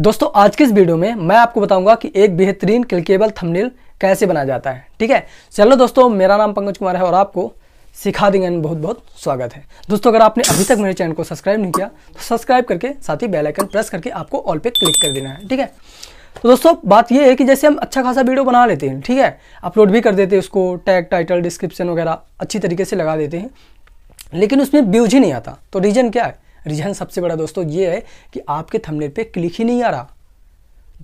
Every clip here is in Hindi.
दोस्तों आज के इस वीडियो में मैं आपको बताऊंगा कि एक बेहतरीन क्लिकेबल थंबनेल कैसे बनाया जाता है ठीक है चलो दोस्तों मेरा नाम पंकज कुमार है और आपको सिखा देंगे बहुत बहुत स्वागत है दोस्तों अगर आपने अभी तक मेरे चैनल को सब्सक्राइब नहीं किया तो सब्सक्राइब करके साथ ही बेल आइकन प्रेस करके आपको ऑल पे क्लिक कर देना है ठीक है तो दोस्तों बात यह है कि जैसे हम अच्छा खासा वीडियो बना लेते हैं ठीक है अपलोड भी कर देते हैं उसको टैग टाइटल डिस्क्रिप्शन वगैरह अच्छी तरीके से लगा देते हैं लेकिन उसमें व्यूज ही नहीं आता तो रीज़न क्या है रीज़न सबसे बड़ा दोस्तों ये है कि आपके थंबनेल पे क्लिक ही नहीं आ रहा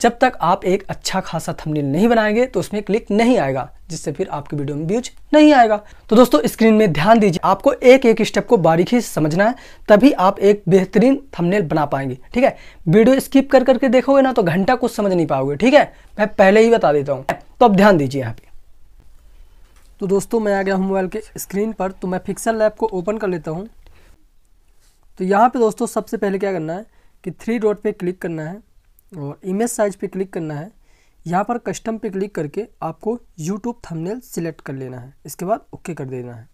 जब तक आप एक अच्छा खासा थंबनेल नहीं बनाएंगे तो उसमें क्लिक नहीं आएगा जिससे फिर आपकी वीडियो में व्यूज नहीं आएगा तो दोस्तों स्क्रीन में ध्यान दीजिए आपको एक एक स्टेप को बारीकी से समझना है तभी आप एक बेहतरीन थंबनेल बना पाएंगे ठीक है वीडियो स्किप कर करके देखोगे ना तो घंटा कुछ समझ नहीं पाओगे ठीक है मैं पहले ही बता देता हूँ तो अब ध्यान दीजिए यहाँ पे तो दोस्तों मैं आ गया हूँ मोबाइल के स्क्रीन पर तो मैं फिक्सल लैब को ओपन कर लेता हूँ तो यहाँ पे दोस्तों सबसे पहले क्या करना है कि थ्री डॉट पे क्लिक करना है और इमेज साइज पे क्लिक करना है यहाँ पर कस्टम पे क्लिक करके आपको यूट्यूब थंबनेल सिलेक्ट कर लेना है इसके बाद ओके कर देना है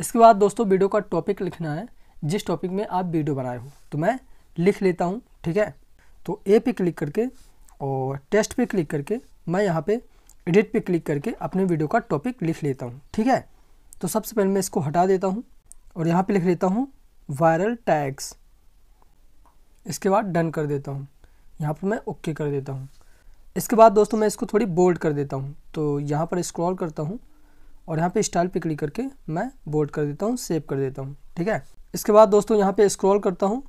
इसके बाद दोस्तों वीडियो का टॉपिक लिखना है जिस टॉपिक में आप वीडियो बनाए हो तो मैं लिख लेता हूँ ठीक है तो ए पे क्लिक करके और टेस्ट पे क्लिक करके मैं यहाँ पे एडिट पे क्लिक करके अपने वीडियो का टॉपिक लिख लेता हूँ ठीक है तो सबसे पहले मैं इसको हटा देता हूँ और यहाँ पे लिख लेता हूँ वायरल टैग्स इसके बाद डन कर देता हूँ यहाँ पर मैं ओके कर देता हूँ इसके बाद दोस्तों मैं इसको थोड़ी बोल्ड कर देता हूँ तो यहाँ पर स्क्रॉल करता हूँ और यहाँ पे स्टाइल पे क्लिक करके मैं बोल्ड कर देता हूँ सेव कर देता हूँ ठीक है इसके बाद दोस्तों यहाँ पे स्क्रॉल करता हूँ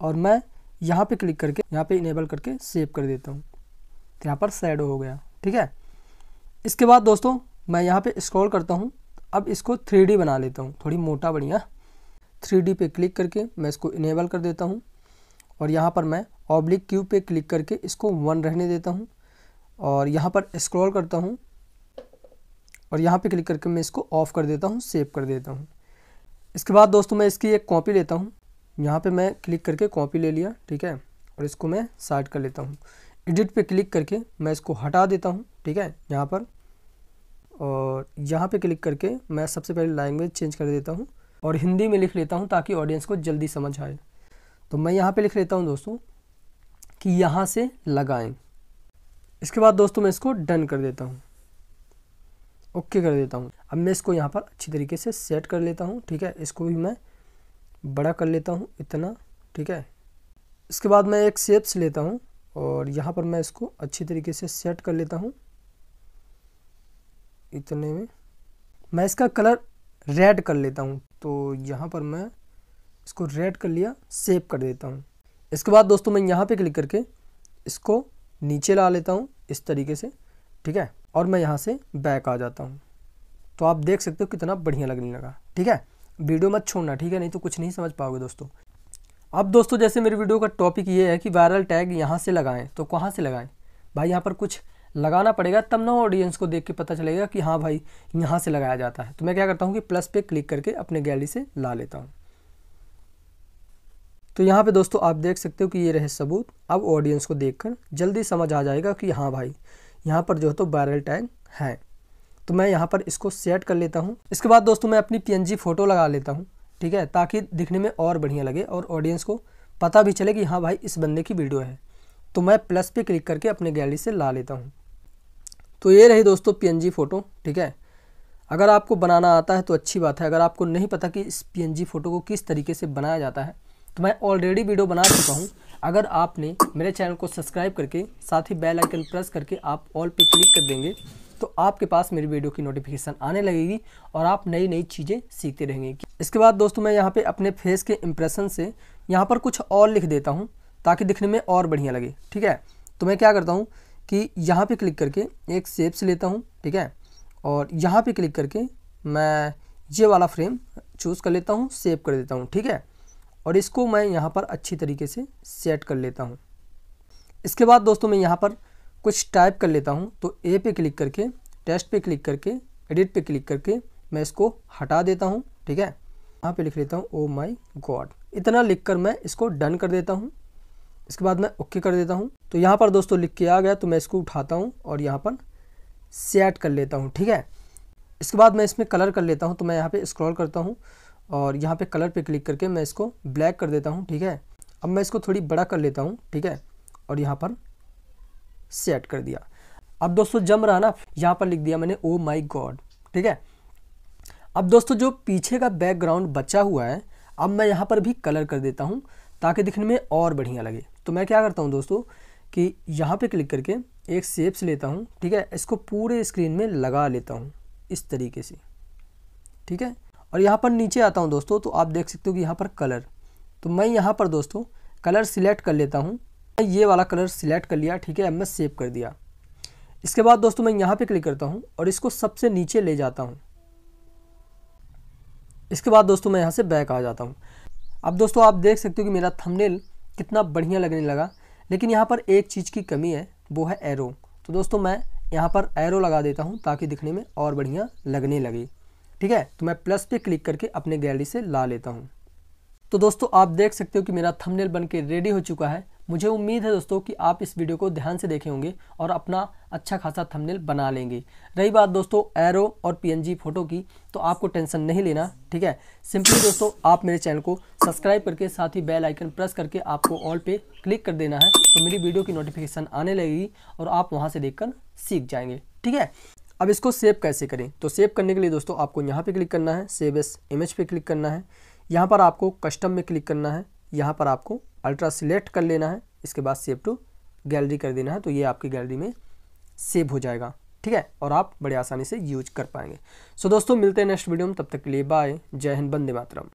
और मैं यहाँ पे क्लिक करके यहाँ पे इनेबल करके सेव कर देता हूँ तो यहाँ पर सैडो हो गया ठीक है इसके बाद दोस्तों मैं यहाँ पर स्क्रॉल करता हूँ अब इसको थ्री बना लेता हूँ थोड़ी मोटा बढ़िया थ्री पे क्लिक करके मैं इसको इनेबल कर देता हूँ और यहाँ पर मैं ऑब्लिक क्यू पे क्लिक करके इसको वन रहने देता हूँ और यहाँ पर स्क्रॉल करता हूँ और यहाँ पे क्लिक करके मैं इसको ऑफ़ कर देता हूँ सेव कर देता हूँ इसके बाद दोस्तों मैं इसकी एक कॉपी लेता हूँ यहाँ पे मैं क्लिक करके कॉपी ले लिया ठीक है और इसको मैं साइड कर लेता हूँ एडिट पे क्लिक करके मैं इसको हटा देता हूँ ठीक है यहाँ पर और यहाँ पे क्लिक करके मैं सबसे पहले लैंग्वेज चेंज कर देता हूँ और हिंदी में लिख लेता हूँ ताकि ऑडियंस को जल्दी समझ आए तो मैं यहाँ पे लिख लेता हूँ दोस्तों कि यहाँ से लगाएं इसके बाद दोस्तों मैं इसको डन कर देता हूँ ओके कर देता हूँ अब मैं इसको यहाँ पर अच्छी तरीके से सेट कर लेता हूँ ठीक है इसको भी मैं बड़ा कर लेता हूँ इतना ठीक है इसके बाद मैं एक सेप्स लेता हूँ और यहाँ पर मैं इसको अच्छी तरीके से सेट कर लेता हूँ इतने में मैं इसका कलर रेड कर लेता हूँ तो यहाँ पर मैं इसको रेड कर लिया सेव कर देता हूँ इसके बाद दोस्तों मैं यहाँ पे क्लिक करके इसको नीचे ला लेता हूँ इस तरीके से ठीक है और मैं यहाँ से बैक आ जाता हूँ तो आप देख सकते हो कितना बढ़िया लगने लगा ठीक है वीडियो मत छोड़ना ठीक है नहीं तो कुछ नहीं समझ पाओगे दोस्तों अब दोस्तों जैसे मेरी वीडियो का टॉपिक ये है कि वायरल टैग यहाँ से लगाएं तो कहाँ से लगाएं भाई यहाँ पर कुछ लगाना पड़ेगा तब ना ऑडियंस को देख के पता चलेगा कि हाँ भाई यहाँ से लगाया जाता है तो मैं क्या करता हूँ कि प्लस पे क्लिक करके अपने गैलरी से ला लेता हूँ तो यहाँ पे दोस्तों आप देख सकते हो कि ये रहे सबूत अब ऑडियंस को देखकर जल्दी समझ आ जाएगा कि हाँ भाई यहाँ पर जो है तो वायरल टैग है तो मैं यहाँ पर इसको सेट कर लेता हूँ इसके बाद दोस्तों मैं अपनी पी फ़ोटो लगा लेता हूँ ठीक है ताकि दिखने में और बढ़िया लगे और ऑडियंस को पता भी चले कि हाँ भाई इस बंदे की वीडियो है तो मैं प्लस पे क्लिक करके अपने गैलरी से ला लेता हूँ तो ये रही दोस्तों पी फ़ोटो ठीक है अगर आपको बनाना आता है तो अच्छी बात है अगर आपको नहीं पता कि इस पी फ़ोटो को किस तरीके से बनाया जाता है तो मैं ऑलरेडी वीडियो बना चुका हूँ अगर आपने मेरे चैनल को सब्सक्राइब करके साथ ही बेल आइकन प्रेस करके आप ऑल पे क्लिक कर देंगे तो आपके पास मेरी वीडियो की नोटिफिकेशन आने लगेगी और आप नई नई चीज़ें सीखते रहेंगे इसके बाद दोस्तों मैं यहाँ पर अपने फेस के इम्प्रेशन से यहाँ पर कुछ और लिख देता हूँ ताकि दिखने में और बढ़िया लगे ठीक है तो मैं क्या करता हूँ कि यहाँ पे क्लिक करके एक सेप्स लेता हूँ ठीक है और यहाँ पे क्लिक करके मैं ये वाला फ्रेम चूज़ कर लेता हूँ सेव कर देता हूँ ठीक है और इसको मैं यहाँ पर अच्छी तरीके से सेट कर लेता हूँ इसके बाद दोस्तों मैं यहाँ पर कुछ टाइप कर लेता हूँ तो ए पे क्लिक करके टेस्ट पे क्लिक करके एडिट पे क्लिक करके मैं इसको हटा देता हूँ ठीक है यहाँ पे लिख लेता हूँ ओ माई गॉड इतना कर मैं इसको डन कर देता हूँ इसके बाद मैं ओके कर देता हूँ तो यहाँ पर दोस्तों लिख के आ गया तो मैं इसको उठाता हूँ और यहाँ पर सेट कर लेता हूँ ठीक है इसके बाद मैं इसमें कलर कर लेता हूँ तो मैं यहाँ पे स्क्रॉल करता हूँ और यहाँ पे कलर पे क्लिक करके मैं इसको ब्लैक कर देता हूँ ठीक है अब मैं इसको थोड़ी बड़ा कर लेता हूँ ठीक है और यहाँ पर सेट कर दिया अब दोस्तों जम रहा ना यहाँ पर लिख दिया मैंने ओ माई गॉड ठीक है अब दोस्तों जो पीछे का बैकग्राउंड बचा हुआ है अब मैं यहाँ पर भी कलर कर देता हूँ ताकि दिखने में और बढ़िया लगे तो मैं क्या करता हूँ दोस्तों कि यहाँ पे क्लिक करके एक सेप्स लेता हूँ ठीक है इसको पूरे स्क्रीन में लगा लेता हूँ इस तरीके से ठीक है और यहाँ पर नीचे आता हूँ दोस्तों तो आप देख सकते हो कि यहाँ पर कलर तो मैं यहाँ पर दोस्तों कलर सिलेक्ट कर लेता हूँ मैं ये वाला कलर सिलेक्ट कर लिया ठीक है अब मैं सेव कर दिया इसके बाद दोस्तों मैं यहाँ पे क्लिक करता हूँ और इसको सबसे नीचे ले जाता हूँ इसके बाद दोस्तों मैं यहाँ से बैक आ जाता हूँ अब दोस्तों आप देख सकते हो कि मेरा थंबनेल कितना बढ़िया लगने लगा लेकिन यहाँ पर एक चीज़ की कमी है वो है एरो तो दोस्तों मैं यहाँ पर एरो लगा देता हूँ ताकि दिखने में और बढ़िया लगने लगे ठीक है तो मैं प्लस पे क्लिक करके अपने गैलरी से ला लेता हूँ तो दोस्तों आप देख सकते हो कि मेरा थंबनेल बन के रेडी हो चुका है मुझे उम्मीद है दोस्तों कि आप इस वीडियो को ध्यान से देखे होंगे और अपना अच्छा खासा थंबनेल बना लेंगे रही बात दोस्तों एरो और पीएनजी फोटो की तो आपको टेंशन नहीं लेना ठीक है सिंपली दोस्तों आप मेरे चैनल को सब्सक्राइब करके साथ ही बेल आइकन प्रेस करके आपको ऑल पे क्लिक कर देना है तो मेरी वीडियो की नोटिफिकेशन आने लगेगी और आप वहाँ से देख सीख जाएंगे ठीक है अब इसको सेव कैसे करें तो सेव करने के लिए दोस्तों आपको यहाँ पर क्लिक करना है सेव एस इमेज पर क्लिक करना है यहाँ पर आपको कस्टम में क्लिक करना है यहाँ पर आपको अल्ट्रा सिलेक्ट कर लेना है इसके बाद सेव टू गैलरी कर देना है तो ये आपकी गैलरी में सेव हो जाएगा ठीक है और आप बड़े आसानी से यूज कर पाएंगे सो दोस्तों मिलते हैं नेक्स्ट वीडियो में तब तक के लिए बाय जय हिंद बंदे मातरम